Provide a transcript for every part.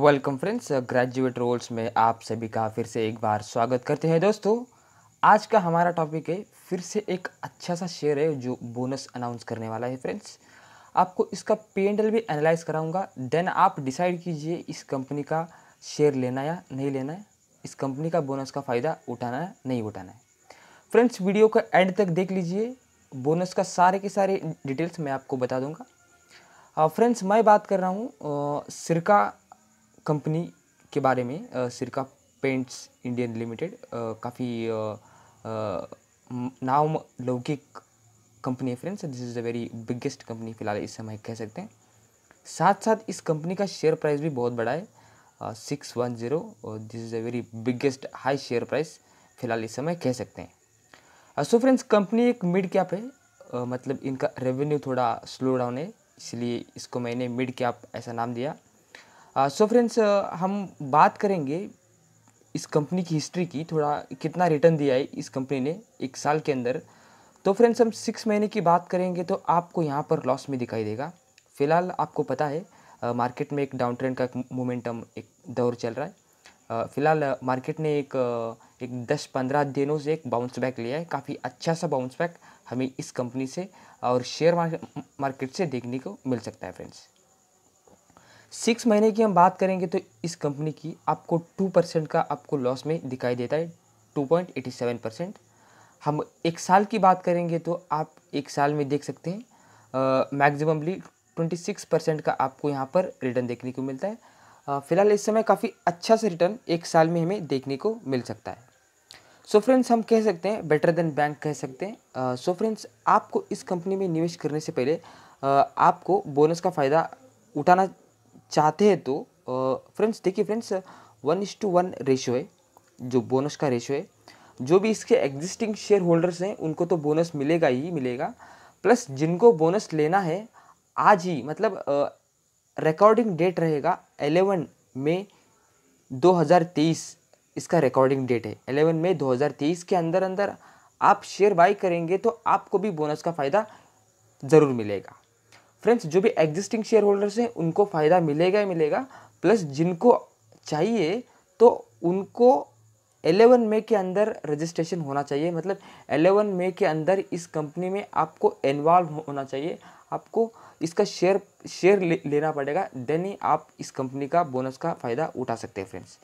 welcome friends graduate roles में आप सभी का फिर से एक बार स्वागत करते हैं दोस्तों आज का हमारा टॉपिक है फिर से एक अच्छा सा शेयर है जो बोनस अनाउंस करने वाला है फ्रेंड्स आपको इसका पे एंडल भी एनालाइज कराऊंगा देन आप डिसाइड कीजिए इस कंपनी का शेयर लेना या नहीं लेना है इस कंपनी का बोनस का फ़ायदा उठाना है नहीं उठाना है फ्रेंड्स वीडियो का एंड तक देख लीजिए बोनस का सारे के सारे डिटेल्स मैं आपको बता दूंगा फ्रेंड्स uh, मैं बात कर रहा हूँ uh, सिरका कंपनी के बारे में सिरका पेंट्स इंडियन लिमिटेड काफ़ी नाम लौकिक कंपनी है friends this is the very biggest company फिलहाल इस समय कह सकते हैं साथ साथ इस कंपनी का शेयर प्राइस भी बहुत बड़ा है सिक्स वन ज़ीरो और this is a very biggest high share price फिलहाल इस समय कह सकते हैं सो फ्रेंड्स कंपनी एक मिड कैप है uh, मतलब इनका रेवेन्यू थोड़ा स्लो डाउन है इसलिए इसको मैंने मिड कैप ऐसा नाम दिया सो फ्रेंड्स हम बात करेंगे इस कंपनी की हिस्ट्री की थोड़ा कितना रिटर्न दिया है इस कंपनी ने एक साल के अंदर तो फ्रेंड्स हम सिक्स महीने की बात करेंगे तो आपको यहाँ पर लॉस में दिखाई देगा फिलहाल आपको पता है आ, मार्केट में एक डाउन ट्रेंड का एक मोमेंटम एक दौर चल रहा है फिलहाल मार्केट ने एक एक दस पंद्रह दिनों से एक बाउंस बैक लिया है काफ़ी अच्छा सा बाउंस बैक हमें इस कंपनी से और शेयर मार्केट से देखने को मिल सकता है फ्रेंड्स सिक्स महीने की हम बात करेंगे तो इस कंपनी की आपको टू परसेंट का आपको लॉस में दिखाई देता है two point eighty seven percent हम एक साल की बात करेंगे तो आप एक साल में देख सकते हैं मैक्सिममली ट्वेंटी सिक्स परसेंट का आपको यहाँ पर रिटर्न देखने को मिलता है फिलहाल इस समय काफ़ी अच्छा से रिटर्न एक साल में हमें देखने को मिल सकता है सो so फ्रेंड्स हम कह सकते हैं बेटर देन बैंक कह सकते हैं सो uh, फ्रेंड्स so आपको इस कंपनी में निवेश करने से पहले uh, आपको बोनस का फ़ायदा उठाना चाहते हैं तो फ्रेंड्स देखिए friends one is to one ratio है जो बोनस का रेशो है जो भी इसके एग्जिस्टिंग शेयर होल्डर्स हैं उनको तो बोनस मिलेगा ही मिलेगा प्लस जिनको बोनस लेना है आज ही मतलब रिकॉर्डिंग डेट रहेगा एलेवन मई तेईस इसका रिकॉर्डिंग डेट है एलेवन मई तेईस के अंदर अंदर आप शेयर बाई करेंगे तो आपको भी बोनस का फ़ायदा ज़रूर मिलेगा फ्रेंड्स जो भी एग्जिस्टिंग शेयर होल्डर्स हैं उनको फ़ायदा मिलेगा ही मिलेगा प्लस जिनको चाहिए तो उनको 11 मई के अंदर रजिस्ट्रेशन होना चाहिए मतलब 11 मई के अंदर इस कंपनी में आपको इन्वॉल्व होना चाहिए आपको इसका शेयर शेयर ले, लेना पड़ेगा देन ही आप इस कंपनी का बोनस का फ़ायदा उठा सकते हैं फ्रेंड्स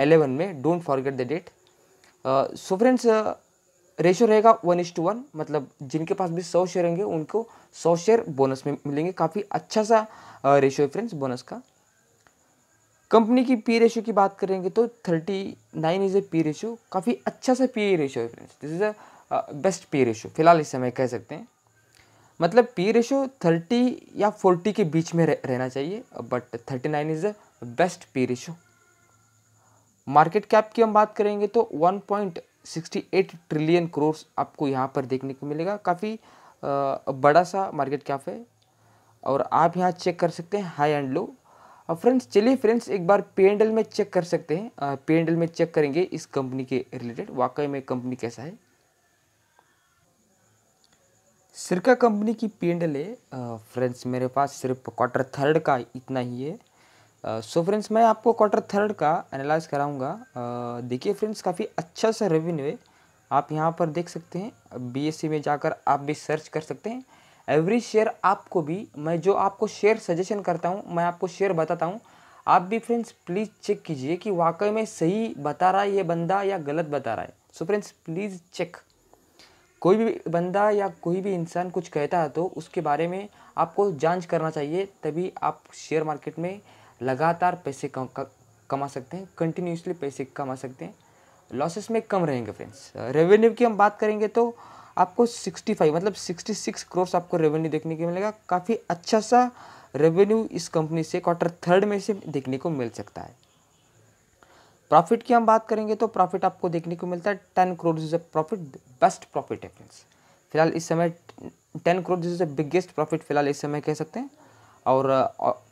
11 में don't forget the date so friends ratio रहेगा वन इज टू वन मतलब जिनके पास भी सौ शेयर होंगे उनको सौ शेयर बोनस में मिलेंगे काफ़ी अच्छा सा रेशो है फ्रेंड्स बोनस का कंपनी की पी रेशो की बात करेंगे तो thirty nine is a P ratio काफ़ी अच्छा सा पी रेशो है friends this is a best P ratio फिलहाल इस समय कह सकते हैं मतलब पी रेशो थर्टी या फोर्टी के बीच में रह, रहना चाहिए but thirty nine is a best P ratio market cap की हम बात करेंगे तो वन पॉइंट 68 ट्रिलियन क्रोर्स आपको यहाँ पर देखने को मिलेगा काफ़ी बड़ा सा मार्केट कैप है और आप यहाँ चेक कर सकते हैं हाई एंड लो अब फ्रेंड्स चलिए फ्रेंड्स एक बार पेंडल में चेक कर सकते हैं पेंडल में चेक करेंगे इस कंपनी के रिलेटेड वाकई में कंपनी कैसा है सिरका कंपनी की पेंडल है फ्रेंड्स मेरे पास सिर्फ क्वार्टर थर्ड का इतना ही है सो फ्रेंड्स मैं आपको क्वार्टर थर्ड का एनालाइज कराऊंगा uh, देखिए फ्रेंड्स काफ़ी अच्छा सा रेवेन्यू है आप यहाँ पर देख सकते हैं बीएससी e में जाकर आप भी सर्च कर सकते हैं एवरी शेयर आपको भी मैं जो आपको शेयर सजेशन करता हूँ मैं आपको शेयर बताता हूँ आप भी फ्रेंड्स प्लीज़ चेक कीजिए कि वाकई में सही बता रहा है ये बंदा या गलत बता रहा है सो फ्रेंड्स प्लीज़ चेक कोई भी बंदा या कोई भी इंसान कुछ कहता है तो उसके बारे में आपको जांच करना चाहिए तभी आप शेयर मार्केट में लगातार पैसे कम कमा सकते हैं कंटिन्यूसली पैसे कमा सकते हैं लॉसेस में कम रहेंगे फ्रेंड्स रेवेन्यू की हम बात करेंगे तो आपको 65 मतलब 66 करोड़ आपको रेवेन्यू देखने को मिलेगा काफ़ी अच्छा सा रेवेन्यू इस कंपनी से क्वार्टर थर्ड में से देखने को मिल सकता है प्रॉफिट की हम बात करेंगे तो प्रॉफिट आपको देखने को मिलता है ten crore is a profit best profit है फ्रेंड्स फिलहाल इस समय ten crore is a biggest profit फिलहाल इस समय कह सकते हैं और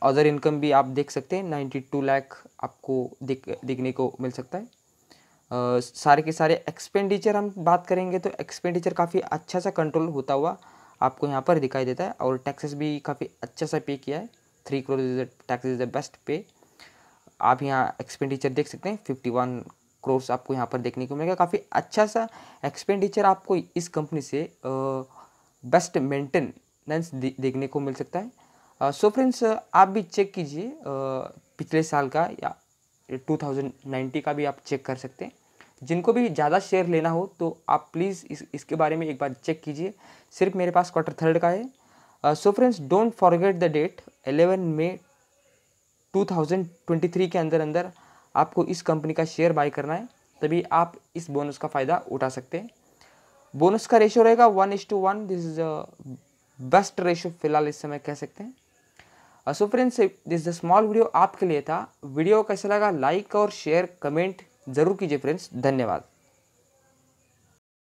अदर इनकम भी आप देख सकते हैं नाइन्टी टू लैख आपको दिख दिखने को मिल सकता है आ, सारे के सारे एक्सपेंडिचर हम बात करेंगे तो एक्सपेंडिचर काफ़ी अच्छा सा कंट्रोल होता हुआ आपको यहाँ पर दिखाई देता है और टैक्सेस भी काफ़ी अच्छा सा पे किया है three crore is tax is the best pay आप यहाँ एक्सपेंडिचर देख सकते हैं फिफ्टी वन क्रोर्स आपको यहाँ पर देखने को मिलेगा काफ़ी अच्छा सा एक्सपेंडिचर आपको इस कंपनी से बेस्ट मेंटेनेंस देखने को मिल सकता है सो फ्रेंड्स आप भी चेक कीजिए पिछले साल का या 2090 का भी आप चेक कर सकते हैं जिनको भी ज़्यादा शेयर लेना हो तो आप प्लीज़ इस इसके बारे में एक बार चेक कीजिए सिर्फ मेरे पास क्वार्टर थर्ड का है so friends don't forget the date 11 May 2023 के अंदर अंदर आपको इस कंपनी का शेयर बाय करना है तभी आप इस बोनस का फ़ायदा उठा सकते हैं बोनस का रेशो रहेगा one is to one this is best ratio फिलहाल इस समय कह सकते हैं so friends this the small video आपके लिए था वीडियो कैसा लगा लाइक और शेयर कमेंट ज़रूर कीजिए फ्रेंड्स धन्यवाद